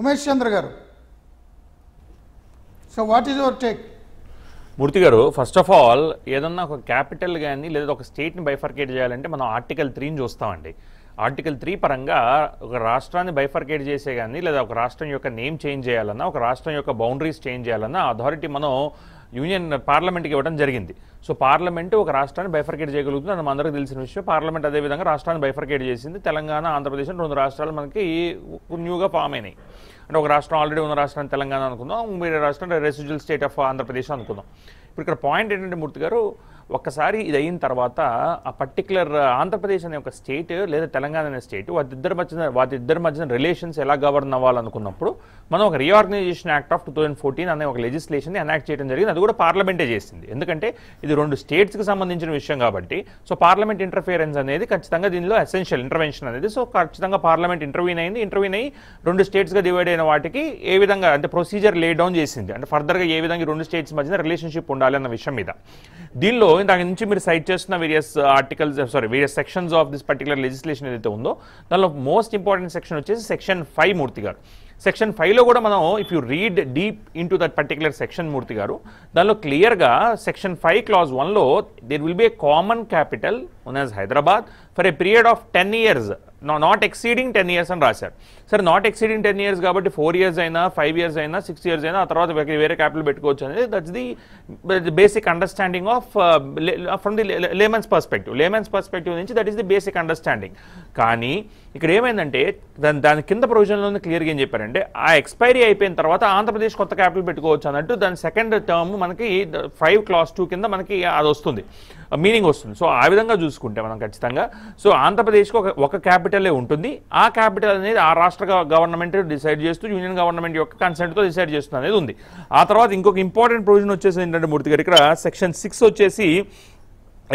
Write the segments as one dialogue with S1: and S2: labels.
S1: Umesh Chandra garu so what is your take
S2: Murthy garu first of all ఏదన్నా ఒక capital కానీ లేదా ఒక స్టేట్ని బైఫర్కేట్ చేయాలంటే మనం ఆర్టికల్ త్రీని చూస్తామండి ఆర్టికల్ త్రీ పరంగా ఒక రాష్ట్రాన్ని బైఫర్కేట్ చేసే కానీ లేదా ఒక రాష్ట్రం యొక్క నేమ్ చేంజ్ చేయాలన్నా ఒక రాష్ట్రం యొక్క బౌండరీస్ చేంజ్ చేయాలన్నా అథారిటీ మనం యూనియన్ పార్లమెంట్కి ఇవ్వడం జరిగింది సో పార్లమెంట్ ఒక రాష్ట్రాన్ని బైఫర్కేట్ చేయగలుగుతుంది మనం అందరికీ తెలిసిన విషయం పార్లమెంట్ అదేవిధంగా రాష్ట్రాన్ని బైఫర్కేట్ చేసింది తెలంగాణ ఆంధ్రప్రదేశ్ రెండు రాష్ట్రాలు మనకి న్యూగా ఫామ్ అయినాయి అంటే ఒక రాష్ట్రం ఆల్రెడీ ఉన్న రాష్ట్రాన్ని తెలంగాణ అనుకుందాం వేరే రాష్ట్రం రెసిడ్యువల్ స్టేట్ ఆఫ్ ఆంధ్రప్రదేశ్ అనుకుందాం ఇప్పుడు ఇక్కడ పాయింట్ ఏంటంటే మూర్తి గారు ఒక్కసారి ఇది అయిన తర్వాత ఆ పర్టికులర్ ఆంధ్రప్రదేశ్ అనే ఒక స్టేట్ లేదా తెలంగాణ అనే స్టేట్ వాటిద్దరి మధ్యన వాటిద్దరి మధ్యన రిలేషన్స్ ఎలా గవర్న్ అవ్వాలనుకున్నప్పుడు మనం ఒక reorganisation act of two thousand fourteen అనే ఒక లెజిస్లేషన్ ఎనాక్ట్ చేయడం జరిగింది అది కూడా పార్లమెంటే చేసింది ఎందుకంటే ఇది రెండు స్టేట్స్కి సంబంధించిన విషయం కాబట్టి సో పార్లమెంట్ ఇంటర్ఫియరెన్స్ అనేది ఖచ్చితంగా దీనిలో ఎసెన్షియల్ ఇంటర్వెన్షన్ అనేది సో ఖచ్చితంగా పార్లమెంట్ ఇంటర్వ్యూన్ అయింది ఇంటర్వ్యూన్ అయ్యి రెండు స్టేట్స్గా డివైడ్ అయిన వాటికి ఏ విధంగా అంటే ప్రొసీజర్ లే డౌన్ చేసింది అంటే ఫర్దర్గా ఏ విధంగా రెండు స్టేట్స్ మధ్యన రిలేషన్షిప్ ఉండాలి అన్న విషయం మీద దీనిలో గోవింద్ దాని నుంచి మీరు సైట్ చేస్తున్న various articles sorry various sections of this particular legislation ఏదైతే ఉందో దానిలో మోస్ట్ ఇంపార్టెంట్ సెక్షన్ వచ్చేసి section five Murthy garu section ఫైవ్లో కూడా మనం if you read deep into that particular section Murthy garu దానిలో క్లియర్గా సెక్షన్ ఫైవ్ క్లాజ్ వన్లో there will be a common capital ఉన్ as Hyderabad for a period of ten years not exceeding ten years అని రాశారు సరే నాట్ ఎక్సీడింగ్ టెన్ ఇయర్స్ కాబట్టి four years అయినా five years అయినా సిక్స్ ఇయర్స్ అయినా ఆ తర్వాత వేరే క్యాపిటల్ పెట్టుకోవచ్చు అనేది that's the basic understanding of from the layman's perspective layman's perspective నుంచి that is the basic understanding కానీ ఇక్కడ ఏమైందంటే దాని దాని కింద ప్రొవిజన్లో క్లియర్గా ఏం చెప్పారంటే ఆ ఎక్స్పైరీ అయిపోయిన తర్వాత ఆంధ్రప్రదేశ్ కొత్త క్యాపిటల్ పెట్టుకోవచ్చు అన్నట్టు దాని సెకండ్ టర్మ్ మనకి ఫైవ్ క్లాస్ టూ కింద మనకి అది వస్తుంది మీనింగ్ వస్తుంది సో ఆ విధంగా చూసుకుంటే మనం ఖచ్చితంగా సో ఆంధ్రప్రదేశ్కి ఒక ఒక క్యాపిటలే ఉంటుంది ఆ క్యాపిటల్ అనేది ఆ రాష్ట్ర గవర్నమెంట్ డిసైడ్ చేస్తూ యూనియన్ గవర్నమెంట్ యొక్క కన్సెంట్తో డిసైడ్ చేస్తుంది అనేది ఉంది ఆ తర్వాత ఇంకొక ఇంపార్టెంట్ ప్రొవిజన్ వచ్చేసి ఏంటంటే మూర్తి గారు ఇక్కడ సెక్షన్ సిక్స్ వచ్చేసి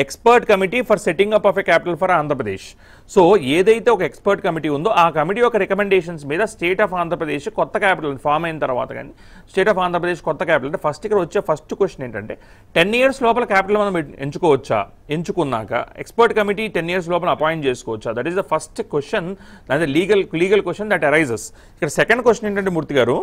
S2: expert committee for setting up of a capital for Andhra Pradesh so ఏదైతే ఒక ఎక్స్పర్ట్ కమిటీ ఉందో ఆ కమిటీ యొక్క రికమెండేషన్స్ మీద స్టేట్ ఆఫ్ ఆంధ్రప్రదేశ్ కొత్త క్యాపిటల్ ఫామ్ అయిన తర్వాత కానీ స్టేట్ ఆఫ్ ఆంధ్రప్రదేశ్ కొత్త క్యాపిటల్ అంటే ఫస్ట్ ఇక్కడ వచ్చే ఫస్ట్ క్వశ్చన్ ఏంటంటే టెన్ ఇయర్స్ లోపల క్యాపిటల్ మనం ఎంచుకోవచ్చా ఎంచుకున్నాక ఎక్స్పర్ట్ కమిటీ టెన్ ఇయర్స్ లోపల అపాయింట్ చేసుకోవచ్చా that is the first question దాని legal legal question that arises ఇక్కడ సెకండ్ క్వశ్చన్ ఏంటంటే Murthy garu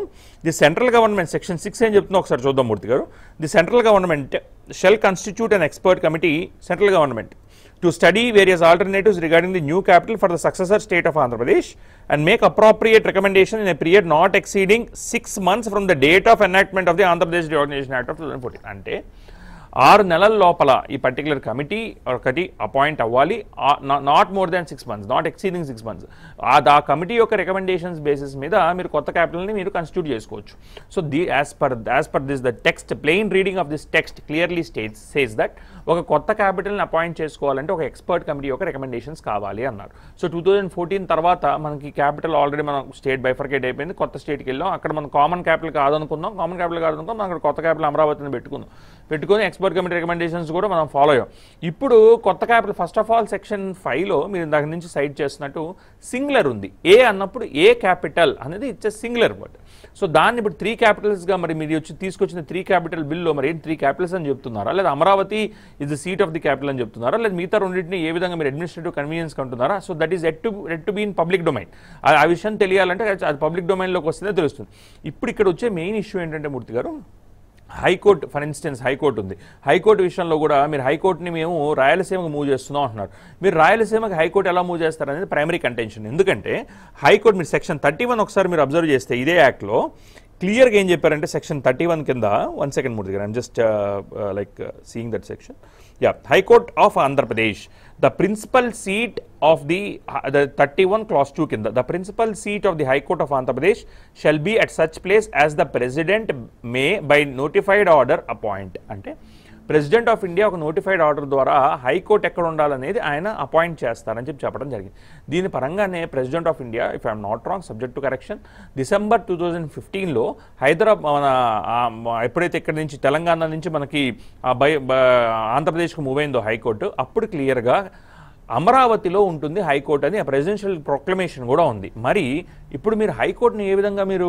S2: the central government section six ఏం చెప్తుందో ఒకసారి చూద్దాం Murthy garu the central government shall constitute an expert committee, central government, to study various alternatives regarding the new capital for the successor state of Andhra Pradesh and make appropriate recommendation in a period not exceeding 6 months from the date of enactment of the Andhra Pradesh Reorganization Act of 2014. Ante, ఆరు నెలల లోపల ఈ particular committee ఒకటి appoint అవ్వాలి not more than six months not exceeding six months అది ఆ committee యొక్క recommendations basis మీద మీరు కొత్త క్యాపిటల్ని మీరు కన్స్టిట్యూట్ చేసుకోవచ్చు so the as per as per this the text plain reading of this text clearly states says that ఒక కొత్త క్యాపిటల్ని అపాయింట్ చేసుకోవాలంటే ఒక ఎక్స్పర్ట్ కమిటీ యొక్క రికమెండేషన్స్ కావాలి అన్నారు సో టూ థౌజండ్ ఫోర్టీన్ తర్వాత మనకి క్యాపిటల్ ఆల్రెడీ మనం స్టేట్ బైఫర్కేట్ అయిపోయింది కొత్త స్టేట్కి వెళ్ళాం అక్కడ మనం కామన్ క్యాపిటల్ కాదనుకుందాం కామన్ క్యాపిటల్ కాదనుకుందాం అక్కడ కొత్త క్యాపిటల్ అమరావతిని పెట్టుకుందాం పెట్టుకొని ఎక్స్పర్ట్ కమిటీ రికమెండేషన్స్ కూడా మనం ఫాలో అయ్యాం ఇప్పుడు కొత్త capital first of all section ఫైవ్లో మీరు దాని నుంచి సైడ్ చేస్తున్నట్టు సింగులర్ ఉంది ఏ అన్నప్పుడు ఏ క్యాపిటల్ అనేది it's a singular word so దాన్ని ఇప్పుడు త్రీ క్యాపిటల్స్గా మరి మీరు వచ్చి తీసుకొచ్చిన త్రీ క్యాపిటల్ బిల్లో మరి ఏంటి త్రీ క్యాపిటల్స్ అని చెప్తున్నారా లేదా Amaravati is the seat of the capital అని చెప్తున్నారా లేదా మిగతా రెండింటిని ఏ విధంగా మీరు అడ్మినిస్ట్రేటివ్ కన్వీనియన్స్ అంటున్నారా so that is yet to yet to be in public domain ఆ విషయం తెలియాలంటే అది పబ్లిక్ డొమైన్లోకి వస్తేనే తెలుస్తుంది ఇప్పుడు ఇక్కడ వచ్చే మెయిన్ ఇష్యూ ఏంటంటే Murthy garu high court for instance high court ఉంది హైకోర్టు విషయంలో కూడా మీరు హైకోర్టుని మేము రాయలసీమకు మూవ్ చేస్తున్నాం అంటున్నారు మీరు రాయలసీమకి హైకోర్టు ఎలా మూవ్ చేస్తారు అనేది ప్రైమరీ కంటెన్షన్ ఎందుకంటే హైకోర్టు మీరు సెక్షన్ థర్టీ వన్ ఒకసారి మీరు అబ్జర్వ్ చేస్తే ఇదే యాక్ట్లో క్లియర్గా ఏం చెప్పారంటే సెక్షన్ థర్టీ వన్ కింద వన్ సెకండ్ మూడు దగ్గర I'm just like seeing that section Yeah, High Court of Andhra Pradesh. The principal seat of the, uh, the 31 clause 2 kinda, the principal seat of the High Court of Andhra Pradesh shall be at such place as the President may by notified order appoint. Ante, president of India ఒక notified order ద్వారా high court ఎక్కడ ఉండాలనేది ఆయన appoint చేస్తారని చెప్పి చెప్పడం జరిగింది దీని పరంగానే president of India if I'm not wrong subject to correction December two thousand ఫిఫ్టీన్లో హైదరాబాద్ మన ఎప్పుడైతే ఇక్కడ నుంచి తెలంగాణ నుంచి మనకి బై ఆంధ్రప్రదేశ్కు మూవ్ అయిందో హైకోర్టు అప్పుడు క్లియర్గా అమరావతిలో ఉంటుంది హైకోర్టు అని ఆ ప్రెసిడెన్షియల్ ప్రొక్లమేషన్ కూడా ఉంది మరి ఇప్పుడు మీరు హైకోర్టుని ఏ విధంగా మీరు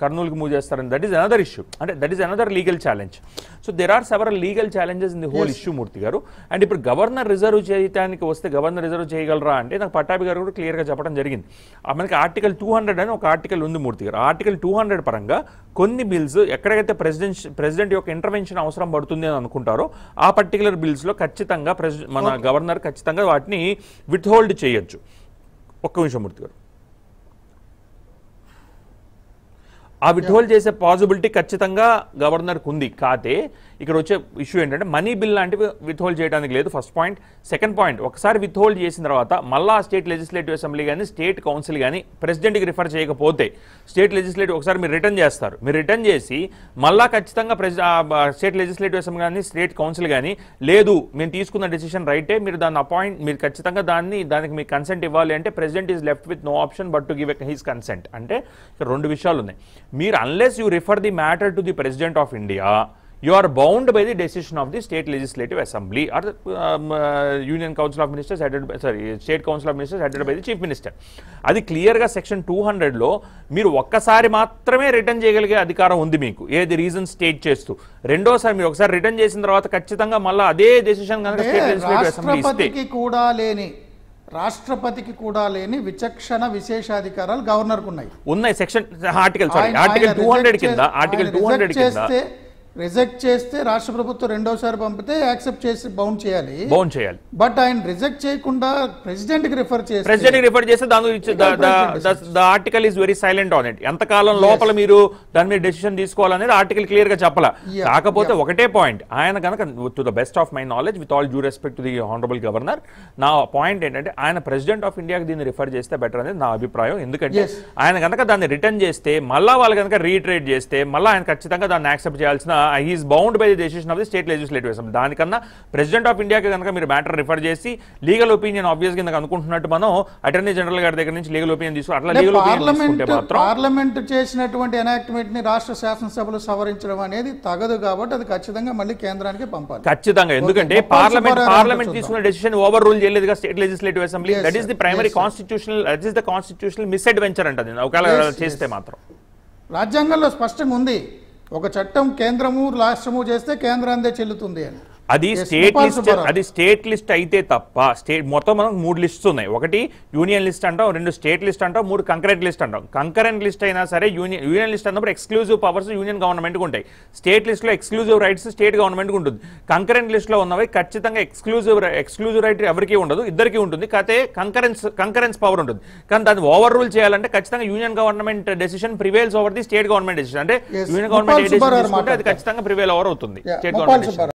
S2: కర్నూలుకి మూవ్ చేస్తారని దట్ ఈస్ అనదర్ ఇష్యూ అంటే that is another legal challenge so there are several legal challenges in the whole issue Murthy garu and ఇప్పుడు గవర్నర్ రిజర్వ్ చేయడానికి వస్తే గవర్నర్ రిజర్వ్ చేయగలరా అంటే నాకు పట్టాభి గారు కూడా క్లియర్గా చెప్పడం జరిగింది మనకి ఆర్టికల్ టూ హండ్రెడ్ అని ఒక ఆర్టికల్ ఉంది మూర్తి గారు ఆర్టికల్ టూ హండ్రెడ్ పరంగా కొన్ని బిల్స్ ఎక్కడైతే ప్రెసిడెంట్ ప్రెసిడెంట్ యొక్క ఇంటర్వెన్షన్ అవసరం పడుతుంది అని అనుకుంటారో ఆ పర్టికులర్ బిల్స్లో ఖచ్చితంగా ప్రెసి మన గవర్నర్ ఖచ్చితంగా వాటిని విత్హోల్డ్ చేయొచ్చు ఒక్క నిమిషం మూర్తి గారు ఆ విడ్డ్రోల్ చేసే పాసిబిలిటీ ఖచ్చితంగా గవర్నర్కి ఉంది కాతే ఇక్కడ వచ్చే ఇష్యూ ఏంటంటే మనీ బిల్ లాంటివి విత్హోల్డ్ చేయడానికి లేదు ఫస్ట్ పాయింట్ సెకండ్ పాయింట్ ఒకసారి విత్హోల్డ్ చేసిన తర్వాత మళ్ళీ స్టేట్ లెజిస్లేటివ్ అసెంబ్లీ కానీ స్టేట్ కౌన్సిల్ కానీ ప్రెసిడెంట్కి రిఫర్ చేయకపోతే స్టేట్ లెజిస్లేటివ్ ఒకసారి మీరు రిటర్న్ చేస్తారు మీరు రిటర్న్ చేసి మళ్ళా ఖచ్చితంగా స్టేట్ లెజిస్లేటివ్ అసెంబ్లీ కానీ స్టేట్ కౌన్సిల్ కానీ లేదు మేము తీసుకున్న డిసిషన్ రైటే మీరు దాన్ని అపాయింట్ మీరు ఖచ్చితంగా దాన్ని దానికి మీకు కన్సెంట్ ఇవ్వాలి అంటే president is left with no option but to give his consent అంటే ఇక్కడ రెండు విషయాలు ఉన్నాయి మీరు unless you refer the matter to the president of India you are bound by the decision of the state legislative assembly or union council of ministers headed sorry state council of ministers headed by the chief minister అది క్లియర్గా section two హండ్రెడ్లో మీరు ఒక్కసారి మాత్రమే return చేయగలిగే అధికారం ఉంది మీకు ఏది రీజన్ స్టేట్ చేస్తూ రెండోసారి మీరు ఒకసారి రిటర్న్ చేసిన తర్వాత ఖచ్చితంగా మళ్ళీ అదే డెసిషన్ కనుక స్టేట్ లెజిస్లేటివ్ అసెంబ్లీ
S1: కూడా లేని రాష్ట్రపతికి కూడా లేని విచక్షణ విశేషాధికారాలు గవర్నర్ ఉన్నాయి
S2: ఉన్నాయి section article sorry article two hundred కింద ఆర్టికల్ టూ హండ్రెడ్ చేస్తే
S1: రిజెక్ట్ చేస్తే రాష్ట్ర ప్రభుత్వం రెండోసారి పంపితే యాక్సెప్ట్ చేసి బౌండ్ చేయాలి బౌండ్ చేయాలి బట్ ఆయన రిజెక్ట్ చేయకుండా ప్రెసిడెంట్ కి రిఫర్ చేసి ప్రెసిడెంట్
S2: రిఫర్ చేస్తే దాని the article is very silent on it ఎంత కాలం లోపల మీరు దాని మీద డెసిషన్ తీసుకోవాలనేది ఆర్టికల్ క్లియర్ గా చెప్పాల కాకపోతే ఒకటే పాయింట్ ఆయన కనుక to the best of my knowledge with all due respect the honourable governor నా పాయింట్ ఏంటంటే ఆయన ప్రెసిడెంట్ ఆఫ్ ఇండియాకి దీన్ని రిఫర్ చేస్తే బెటర్ అనేది నా అభిప్రాయం ఎందుకంటే ఆయన కనుక దాన్ని రిటర్న్ చేస్తే మళ్ళా వాళ్ళు కనుక రీట్రేట్ చేస్తే మళ్ళీ ఆయన ఖచ్చితంగా దాన్ని యాక్సెప్ట్ చేయాల్సిన he's bound by the decision of the state legislative assembly దానికన్నా ప్రెసిడెంట్ ఆఫ్ ఇండియాకి కనుక మీరు మ్యాటర్ రిఫర్ చేసి లీగల్ ఒపీనియన్ ఆబ్వియస్ కింద అనుకుంటున్నట్టు మనం అటర్నీ జనరల్ గారి దగ్గర నుంచి లీగల్ ఒపీనియన్ తీసుకుని అట్లా లీగల్
S1: పార్లమెంట్ చేసినటువంటి ఎనాక్ట్మెంట్ ని రాష్ట్ర శాసనసభలు సవరించడం అనేది తగదు కాబట్టి అది ఖచ్చితంగా మళ్ళీ కేంద్రానికి పంపాలి ఖచ్చితంగా ఎందుకంటే పార్లమెంట్ పార్లమెంట్ తీసుకున్న
S2: డెసిషన్ ఓవర్ రూల్ చేయలేదు state legislative assembly that is the primary constitution that is the constitutional misadventure అంటది ఒకవేళ చేస్తే మాత్రం
S1: రాజ్యాంగంలో స్పష్టంగా ఉంది ఒక చట్టం కేంద్రము రాష్ట్రము చేస్తే కేంద్రాందే చెల్లుతుంది అని
S2: అది స్టేట్ లిస్ట్ అది స్టేట్ లిస్ట్ అయితే తప్ప స్టేట్ మొత్తం మనం మూడు లిస్ట్స్ ఉన్నాయి ఒకటి యూనియన్ లిస్ట్ అంటాం రెండు స్టేట్ లిస్ట్ అంటాం మూడు కంకరెంట్ లిస్ట్ అంటాం కంకరెంట్ లిస్ట్ అయినా సరే యూనియన్ యూనియన్ లిస్ట్ అన్నప్పుడు ఎక్స్క్లూజివ్ పవర్స్ యూనియన్ గవర్నమెంట్కి ఉంటాయి స్టేట్ లిస్ట్లో ఎక్స్క్లూజివ్ రైట్స్ స్టేట్ గవర్నమెంట్కి ఉంటుంది కంకరెంట్ లిస్ట్లో ఉన్నవి ఖచ్చితంగా ఎక్స్క్లూజివ్ ఎక్స్క్లూజివ్ రైట్ ఎవరికి ఉండదు ఇద్దరికి ఉంటుంది కాకపోతే కంకరెన్స్ కంకరెన్స్ పవర్ ఉంటుంది కానీ దాన్ని ఓవర్ రూల్ చేయాలంటే ఖచ్చితంగా union government decision prevails over the state government decision అంటే యూనియన్ గవర్నమెంట్ అది ఖచ్చితంగా ప్రివేల్ ఓవర్ అవుతుంది స్టేట్ గవర్నమెంట్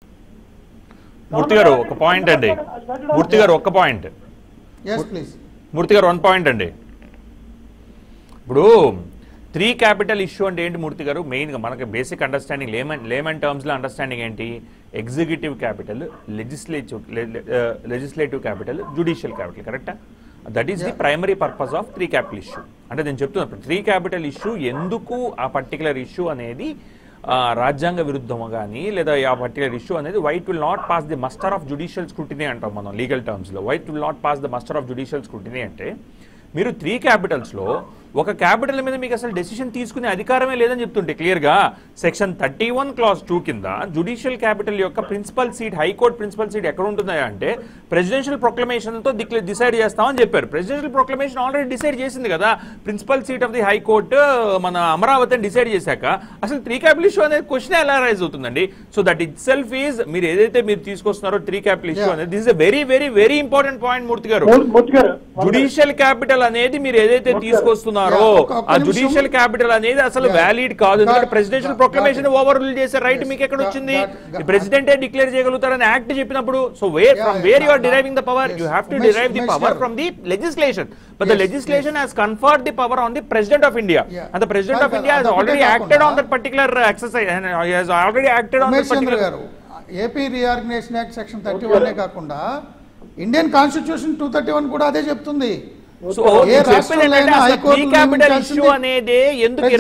S2: మూర్తి గారు ఒక పాయింట్ అండి మూర్తి గారు ఒక పాయింట్ మూర్తి గారు వన్ పాయింట్ అండి ఇప్పుడు త్రీ క్యాపిటల్ ఇష్యూ అంటే ఏంటి మూర్తి గారు మెయిన్గా మనకి బేసిక్ అండర్స్టాండింగ్ లేమన్ లేమన్ టర్మ్స్లో అండర్స్టాండింగ్ ఏంటి executive capital legislative legislative capital judicial capital కరెక్టా that is the primary purpose of three capital issue అంటే నేను చెప్తున్నా త్రీ క్యాపిటల్ ఇష్యూ ఎందుకు ఆ పర్టికులర్ ఇష్యూ అనేది రాజ్యాంగ విరుద్ధము కానీ లేదా ఆ పర్టికులర్ ఇష్యూ అనేది white will not pass the muster of judicial scrutiny అంటాం మనం లీగల్ టర్మ్స్లో white will not pass the muster of judicial scrutiny అంటే మీరు త్రీ క్యాపిటల్స్లో ఒక క్యాపిటల్ మీద మీకు అసలు డెసిషన్ తీసుకునే అధికారమే లేదని చెప్తుంటే క్లియర్గా section thirty one clause two కింద జుడిషియల్ క్యాపిటల్ యొక్క principal seat high court principal seat ఎక్కడ ఉంటుందా అంటే ప్రెసిడెన్షియల్ ప్రొక్లమేషన్తో డిసైడ్ చేస్తామని చెప్పారు ప్రెసిడెన్షియల్ ప్రొక్లమేషన్ ఆల్రెడీ డిసైడ్ చేసింది కదా principal seat of the high court మన అమరావతిని డిసైడ్ చేశాక అసలు త్రీ క్యాపిటల్ ఇష్యూ అనేది క్వశ్చన్ ఎలా రైజ్ అవుతుందండి so that itself is మీరు ఏదైతే మీరు తీసుకొస్తున్నారో త్రీ క్యాపిటల్ ఇష్యూ అనేది this is very very very important point Murthy garu judicial capital అనేది మీరు ఏదైతే తీసుకొస్తున్నారు చేస్తున్నారో ఆ జుడిషియల్ క్యాపిటల్ అనేది అసలు వ్యాలిడ్ కాదు ఎందుకంటే ప్రెసిడెన్షియల్ ప్రొక్లమేషన్ ఓవర్ రూల్ చేసే రైట్ మీకు ఎక్కడ వచ్చింది ప్రెసిడెంటే డిక్లేర్ చేయగలుగుతారని యాక్ట్ చెప్పినప్పుడు so where from where you are deriving the power you have to derive the power from the legislation but the legislation has conferred the power on the president of India and the president of India has already acted on that particular exercise has already acted on that particular
S1: AP reorganisation act section thirty one కాకుండా Indian constitution two thirty one కూడా అదే చెప్తుంది capital అనేది ఎందుకు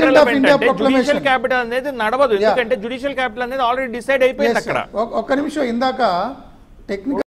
S1: నడవదు ఎందుకంటే
S2: judicial capital అనేది already decide అయిపోయింది అక్కడ
S1: ఒక్క నిమిషం ఇందాక టెక్నికల్